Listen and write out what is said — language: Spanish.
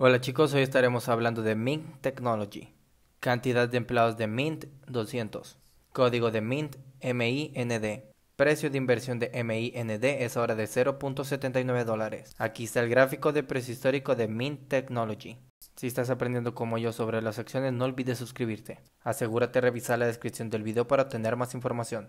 Hola chicos, hoy estaremos hablando de Mint Technology. Cantidad de empleados de Mint 200. Código de Mint MIND. Precio de inversión de MIND es ahora de 0.79 dólares. Aquí está el gráfico de precio histórico de Mint Technology. Si estás aprendiendo como yo sobre las acciones, no olvides suscribirte. Asegúrate de revisar la descripción del video para obtener más información.